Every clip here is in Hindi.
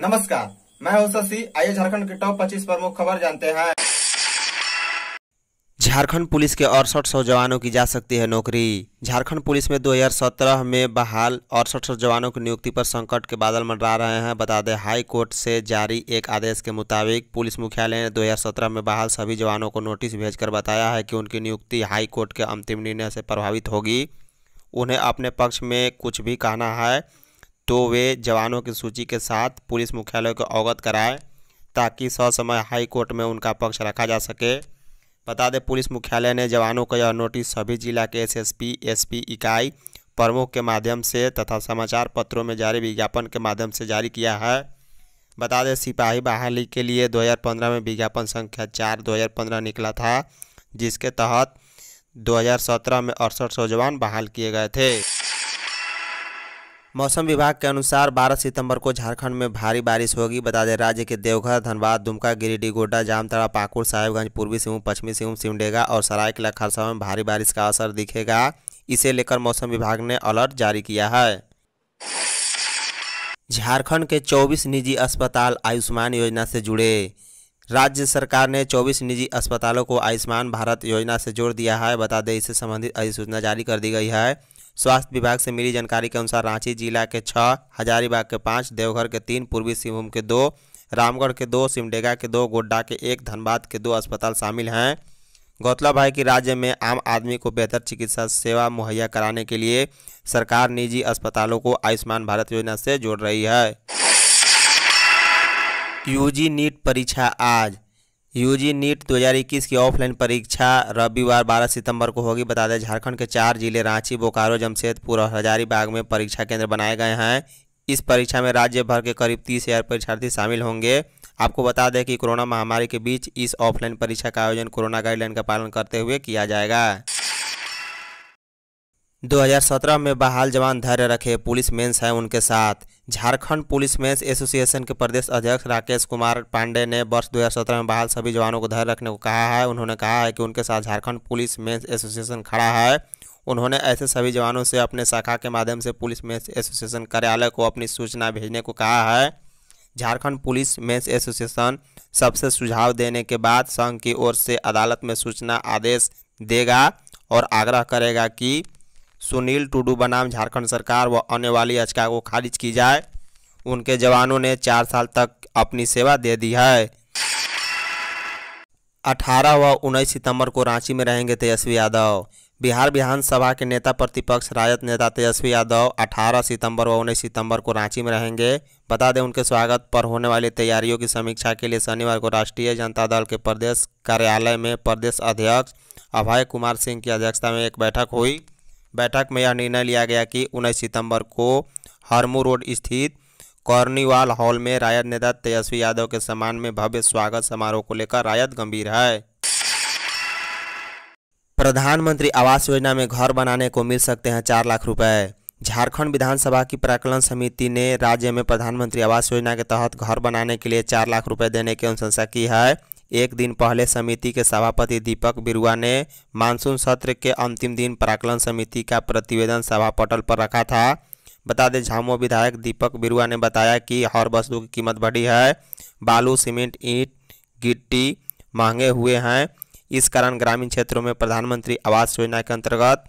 नमस्कार मैं हूं शशि आइए झारखंड के टॉप 25 प्रमुख खबर जानते हैं झारखंड पुलिस के अड़सठ सौ जवानों की जा सकती है नौकरी झारखंड पुलिस में 2017 में बहाल अड़सठ सौ जवानों की नियुक्ति पर संकट के बादल मंडरा रहे हैं बता दें हाई कोर्ट से जारी एक आदेश के मुताबिक पुलिस मुख्यालय ने 2017 में बहाल सभी जवानों को नोटिस भेजकर बताया है कि उनकी नियुक्ति हाई कोर्ट के अंतिम निर्णय से प्रभावित होगी उन्हें अपने पक्ष में कुछ भी कहना है तो वे जवानों की सूची के साथ पुलिस मुख्यालय को अवगत कराए ताकि ससमय हाई कोर्ट में उनका पक्ष रखा जा सके बता दें पुलिस मुख्यालय ने जवानों को यह नोटिस सभी जिला के एसएसपी एसपी इकाई प्रमुख के माध्यम से तथा समाचार पत्रों में जारी विज्ञापन के माध्यम से जारी किया है बता दें सिपाही बहाली के लिए 2015 में विज्ञापन संख्या चार 2015 निकला था जिसके तहत 2017 में अड़सठ सौ जवान बहाल किए गए थे मौसम विभाग के अनुसार 12 सितंबर को झारखंड में भारी बारिश होगी बता दें राज्य के देवघर धनबाद दुमका गिरिडीह गोड्डा जामतरा पाकुड़ साहेबगंज पूर्वी सिंहभूम पश्चिमी सिंहभूम सिमडेगा और सरायकला खरसा में भारी बारिश का असर दिखेगा इसे लेकर मौसम विभाग ने अलर्ट जारी किया है झारखंड के 24 निजी अस्पताल आयुष्मान योजना से जुड़े राज्य सरकार ने 24 निजी अस्पतालों को आयुष्मान भारत योजना से जोड़ दिया है बता दें इससे संबंधित अधिसूचना जारी कर दी गई है स्वास्थ्य विभाग से मिली जानकारी के अनुसार रांची जिला के छः हजारीबाग के पाँच देवघर के तीन पूर्वी सिंहभूम के दो रामगढ़ के दो सिमडेगा के दो गोड्डा के एक धनबाद के दो अस्पताल शामिल हैं गौतलब है कि राज्य में आम आदमी को बेहतर चिकित्सा सेवा मुहैया कराने के लिए सरकार निजी अस्पतालों को आयुष्मान भारत योजना से जोड़ रही है यूजी नीट परीक्षा आज यूजी नीट 2021 की ऑफलाइन परीक्षा रविवार 12 सितंबर को होगी बता दें झारखंड के चार जिले रांची बोकारो जमशेदपुर और हजारीबाग में परीक्षा केंद्र बनाए गए हैं इस परीक्षा में राज्य भर के करीब तीस हज़ार परीक्षार्थी शामिल होंगे आपको बता दें कि कोरोना महामारी के बीच इस ऑफलाइन परीक्षा का आयोजन कोरोना गाइडलाइन का पालन करते हुए किया जाएगा 2017 में बहाल जवान धैर्य रखे पुलिस मेंस हैं उनके साथ झारखंड पुलिस मेंस एसोसिएशन के प्रदेश अध्यक्ष राकेश कुमार पांडे ने वर्ष 2017 में बहाल सभी जवानों को धैर्य रखने को कहा है उन्होंने कहा है कि उनके साथ झारखंड पुलिस मेंस एसोसिएशन खड़ा है उन्होंने ऐसे सभी जवानों से अपने शाखा के माध्यम से पुलिस मेंस एसोसिएशन कार्यालय को अपनी सूचना भेजने को कहा है झारखंड पुलिस मेंस एसोसिएशन सबसे सुझाव देने के बाद संघ की ओर से अदालत में सूचना आदेश देगा और आग्रह करेगा कि सुनील टुडू बनाम झारखंड सरकार व अन्य वाली याचिका को खारिज की जाए उनके जवानों ने चार साल तक अपनी सेवा दे दी है 18 व 19 सितंबर को रांची में रहेंगे तेजस्वी यादव बिहार विधानसभा के नेता प्रतिपक्ष राजद नेता तेजस्वी यादव 18 सितंबर व उन्नीस सितंबर को रांची में रहेंगे बता दें उनके स्वागत पर होने वाली तैयारियों की समीक्षा के लिए शनिवार को राष्ट्रीय जनता दल के प्रदेश कार्यालय में प्रदेश अध्यक्ष अभय कुमार सिंह की अध्यक्षता में एक बैठक हुई बैठक में यह निर्णय लिया गया कि उन्नीस सितंबर को हरमू रोड स्थित कॉर्निवाल हॉल में रायत नेता तेजस्वी यादव के सम्मान में भव्य स्वागत समारोह को लेकर रायत गंभीर है प्रधानमंत्री आवास योजना में घर बनाने को मिल सकते हैं चार लाख रुपए झारखंड विधानसभा की प्राकलन समिति ने राज्य में प्रधानमंत्री आवास योजना के तहत घर बनाने के लिए चार लाख रुपए देने की अनुशंसा की है एक दिन पहले समिति के सभापति दीपक बिरुआ ने मानसून सत्र के अंतिम दिन प्राकलन समिति का प्रतिवेदन सभा पटल पर रखा था बता दें झामो विधायक दीपक बिरुआ ने बताया कि हर वस्तु की कीमत बढ़ी है बालू सीमेंट ईंट गिट्टी महंगे हुए हैं इस कारण ग्रामीण क्षेत्रों में प्रधानमंत्री आवास योजना के अंतर्गत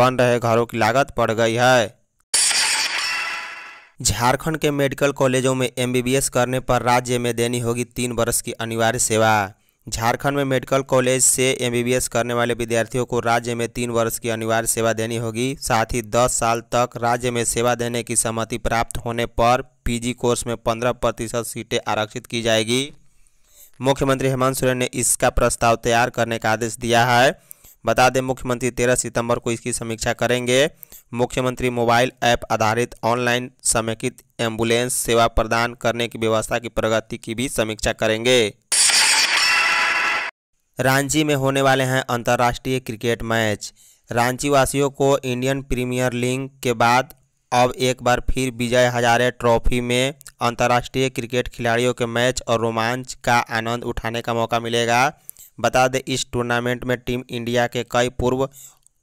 बन रहे घरों की लागत बढ़ गई है झारखंड के मेडिकल कॉलेजों में एमबीबीएस करने पर राज्य में देनी होगी तीन वर्ष की अनिवार्य सेवा झारखंड में मेडिकल कॉलेज से एमबीबीएस करने वाले विद्यार्थियों को राज्य में तीन वर्ष की अनिवार्य सेवा देनी होगी साथ ही दस साल तक राज्य में सेवा देने की सहमति प्राप्त होने पर पीजी कोर्स में पंद्रह प्रतिशत सीटें आरक्षित की जाएगी मुख्यमंत्री हेमंत सोरेन ने इसका प्रस्ताव तैयार करने का आदेश दिया है बता दें मुख्यमंत्री 13 सितंबर को इसकी समीक्षा करेंगे मुख्यमंत्री मोबाइल ऐप आधारित ऑनलाइन समेकित एम्बुलेंस सेवा प्रदान करने की व्यवस्था की प्रगति की भी समीक्षा करेंगे रांची में होने वाले हैं अंतर्राष्ट्रीय क्रिकेट मैच रांची वासियों को इंडियन प्रीमियर लीग के बाद अब एक बार फिर विजय हजारे ट्रॉफी में अंतर्राष्ट्रीय क्रिकेट खिलाड़ियों के मैच और रोमांच का आनंद उठाने का मौका मिलेगा बता दें इस टूर्नामेंट में टीम इंडिया के कई पूर्व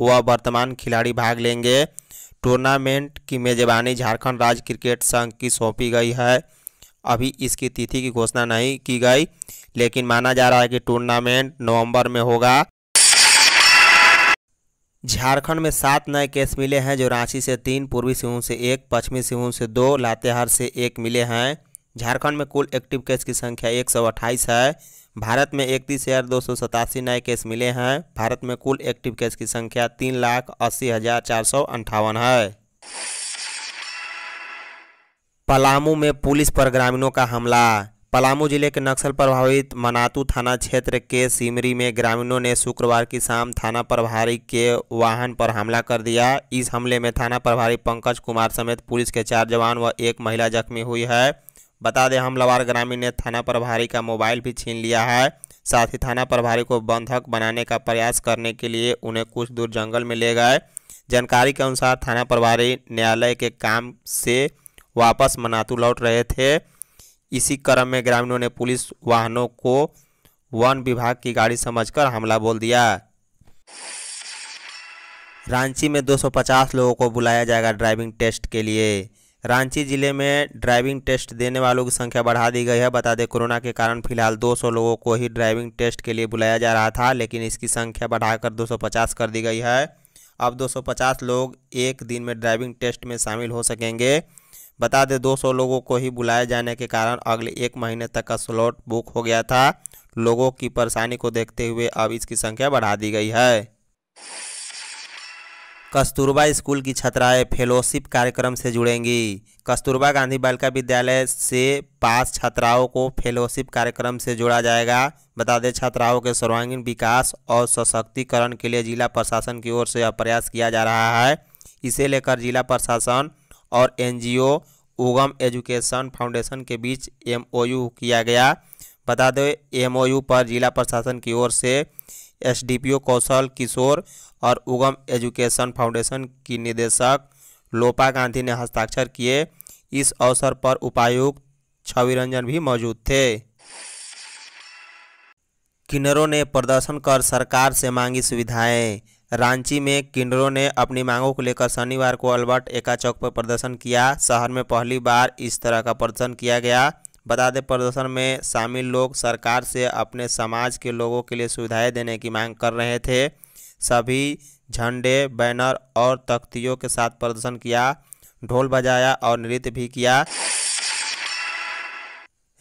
व वर्तमान खिलाड़ी भाग लेंगे टूर्नामेंट की मेजबानी झारखंड राज्य क्रिकेट संघ की सौंपी गई है अभी इसकी तिथि की घोषणा नहीं की गई लेकिन माना जा रहा है कि टूर्नामेंट नवंबर में होगा झारखंड में सात नए केस मिले हैं जो रांची से तीन पूर्वी सिंहभूम से एक पश्चिमी सिंहभूम से दो लातेहार से एक मिले हैं झारखंड में कुल एक्टिव केस की संख्या एक है भारत में इकतीस हज़ार दो सौ सतासी नए केस मिले हैं भारत में कुल एक्टिव केस की संख्या तीन लाख अस्सी हज़ार चार सौ अंठावन है पलामू में पुलिस पर ग्रामीणों का हमला पलामू जिले के नक्सल प्रभावित मनातू थाना क्षेत्र के सिमरी में ग्रामीणों ने शुक्रवार की शाम थाना प्रभारी के वाहन पर हमला कर दिया इस हमले में थाना प्रभारी पंकज कुमार समेत पुलिस के चार जवान व एक महिला जख्मी हुई है बता दें लवार ग्रामीण ने थाना प्रभारी का मोबाइल भी छीन लिया है साथ ही थाना प्रभारी को बंधक बनाने का प्रयास करने के लिए उन्हें कुछ दूर जंगल में ले गए जानकारी के अनुसार थाना प्रभारी न्यायालय के काम से वापस मनातू लौट रहे थे इसी क्रम में ग्रामीणों ने पुलिस वाहनों को वन विभाग की गाड़ी समझकर हमला बोल दिया रांची में 250 लोगों को बुलाया जाएगा ड्राइविंग टेस्ट के लिए रांची जिले में ड्राइविंग टेस्ट देने वालों की संख्या बढ़ा दी गई है बता दें कोरोना के कारण फिलहाल 200 लोगों को ही ड्राइविंग टेस्ट के लिए बुलाया जा रहा था लेकिन इसकी संख्या बढ़ाकर 250 कर दी गई है अब 250 लोग एक दिन में ड्राइविंग टेस्ट में शामिल हो सकेंगे बता दें दो लोगों को ही बुलाए जाने के कारण अगले एक महीने तक का स्लॉट बुक हो गया था लोगों की परेशानी को देखते हुए अब इसकी संख्या बढ़ा दी गई है कस्तूरबा स्कूल की छात्राएं फेलोशिप कार्यक्रम से जुड़ेंगी कस्तूरबा गांधी बालिका विद्यालय से पास छात्राओं को फेलोशिप कार्यक्रम से जोड़ा जाएगा बता दें छात्राओं के सर्वांगीण विकास और सशक्तिकरण के लिए जिला प्रशासन की ओर से यह प्रयास किया जा रहा है इसे लेकर जिला प्रशासन और एनजीओ उगम एजुकेशन फाउंडेशन के बीच एमओयू किया गया बता दें एमओयू पर जिला प्रशासन की ओर से एसडीपीओ कौशल किशोर और उगम एजुकेशन फाउंडेशन की निदेशक लोपा गांधी ने हस्ताक्षर किए इस अवसर पर उपायुक्त छवि रंजन भी मौजूद थे किन्नरों ने प्रदर्शन कर सरकार से मांगी सुविधाएं रांची में किन्नरों ने अपनी मांगों को लेकर शनिवार को अल्बर्ट एका चौक पर प्रदर्शन किया शहर में पहली बार इस तरह का प्रदर्शन किया गया बता दें प्रदर्शन में शामिल लोग सरकार से अपने समाज के लोगों के लिए सुविधाएं देने की मांग कर रहे थे सभी झंडे बैनर और तख्तियों के साथ प्रदर्शन किया ढोल बजाया और नृत्य भी किया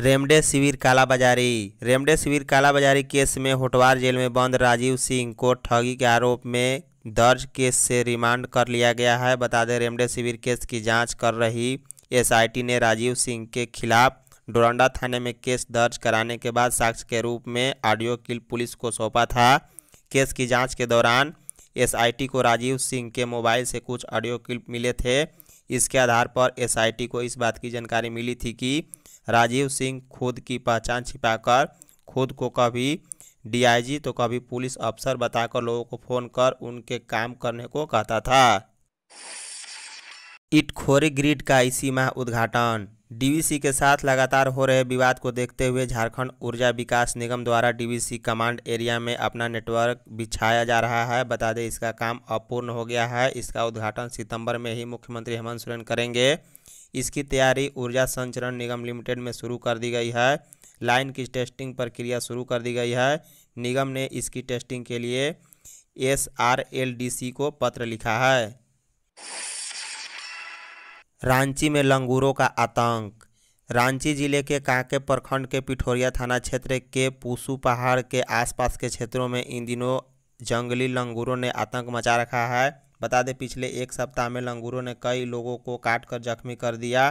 रेमडेसिविर कालाबाजारी रेमडेसिविर कालाबाजारी केस में होटवार जेल में बंद राजीव सिंह को ठगी के आरोप में दर्ज केस से रिमांड कर लिया गया है बता दें रेमडेसिविर केस की जांच कर रही एसआईटी ने राजीव सिंह के खिलाफ डोरंडा थाने में केस दर्ज कराने के बाद साक्ष्य के रूप में ऑडियो किल पुलिस को सौंपा था केस की जांच के दौरान एसआईटी को राजीव सिंह के मोबाइल से कुछ ऑडियो क्लिप मिले थे इसके आधार पर एसआईटी को इस बात की जानकारी मिली थी कि राजीव सिंह खुद की पहचान छिपाकर खुद को कभी डीआईजी तो कभी पुलिस अफसर बताकर लोगों को फ़ोन कर उनके काम करने को कहता था इटखोरी ग्रिड का इसी माह उद्घाटन डीवीसी के साथ लगातार हो रहे विवाद को देखते हुए झारखंड ऊर्जा विकास निगम द्वारा डीवीसी कमांड एरिया में अपना नेटवर्क बिछाया जा रहा है बता दें इसका काम अपूर्ण हो गया है इसका उद्घाटन सितंबर में ही मुख्यमंत्री हेमंत सोरेन करेंगे इसकी तैयारी ऊर्जा संचरण निगम लिमिटेड में शुरू कर दी गई है लाइन की टेस्टिंग प्रक्रिया शुरू कर दी गई है निगम ने इसकी टेस्टिंग के लिए एस को पत्र लिखा है रांची में लंगूरों का आतंक रांची जिले के कांके प्रखंड के पिठोरिया थाना क्षेत्र के पुसु पहाड़ के आसपास के क्षेत्रों में इन दिनों जंगली लंगूरों ने आतंक मचा रखा है बता दें पिछले एक सप्ताह में लंगूरों ने कई लोगों को काट कर जख्मी कर दिया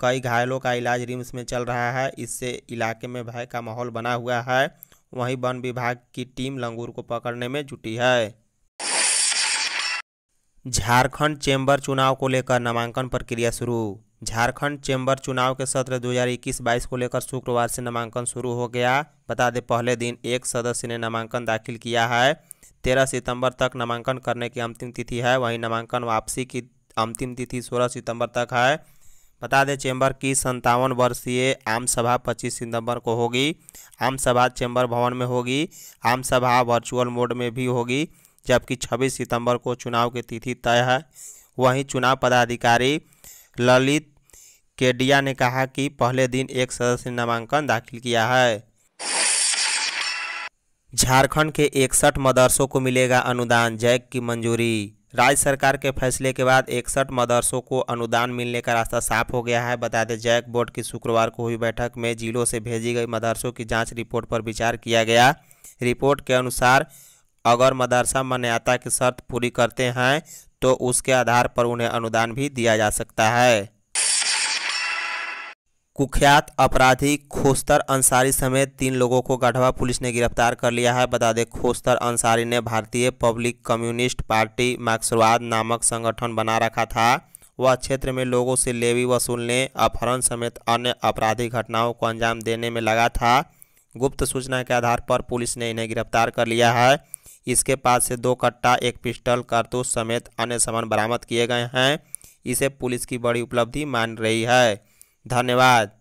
कई घायलों का इलाज रिम्स में चल रहा है इससे इलाके में भय का माहौल बना हुआ है वहीं वन विभाग की टीम लंगूर को पकड़ने में जुटी है झारखंड चेंबर चुनाव को लेकर नामांकन प्रक्रिया शुरू झारखंड चेंबर चुनाव के सत्र 2021-22 को लेकर शुक्रवार से नामांकन शुरू हो गया बता दें पहले दिन एक सदस्य ने नामांकन दाखिल किया है तेरह सितंबर तक नामांकन करने की अंतिम तिथि है वहीं नामांकन वापसी की अंतिम तिथि सोलह सितंबर तक है बता दें चेंबर की संतावन वर्षीय आम सभा पच्चीस सितंबर को होगी आम सभा चेंबर भवन में होगी आम सभा वर्चुअल मोड में भी होगी जबकि 26 सितंबर को चुनाव की तिथि तय है वहीं चुनाव पदाधिकारी ललित केडिया ने कहा कि पहले दिन एक सदस्य ने नामांकन दाखिल किया है झारखंड के इकसठ मदरसों को मिलेगा अनुदान जैक की मंजूरी राज्य सरकार के फैसले के बाद इकसठ मदरसों को अनुदान मिलने का रास्ता साफ हो गया है बता दें जैक बोर्ड की शुक्रवार को हुई बैठक में जिलों से भेजी गई मदरसों की जांच रिपोर्ट पर विचार किया गया रिपोर्ट के अनुसार अगर मदरसा मान्यता की शर्त पूरी करते हैं तो उसके आधार पर उन्हें अनुदान भी दिया जा सकता है कुख्यात अपराधी खोस्तर अंसारी समेत तीन लोगों को गढ़वा पुलिस ने गिरफ्तार कर लिया है बता दें खोस्तर अंसारी ने भारतीय पब्लिक कम्युनिस्ट पार्टी मार्क्सवाद नामक संगठन बना रखा था वह क्षेत्र में लोगों से लेवी वसूलने अपहरण समेत अन्य आपराधिक घटनाओं को अंजाम देने में लगा था गुप्त सूचना के आधार पर पुलिस ने इन्हें गिरफ्तार कर लिया है इसके पास से दो कट्टा एक पिस्टल कारतूस समेत अन्य सामान बरामद किए गए हैं इसे पुलिस की बड़ी उपलब्धि मान रही है धन्यवाद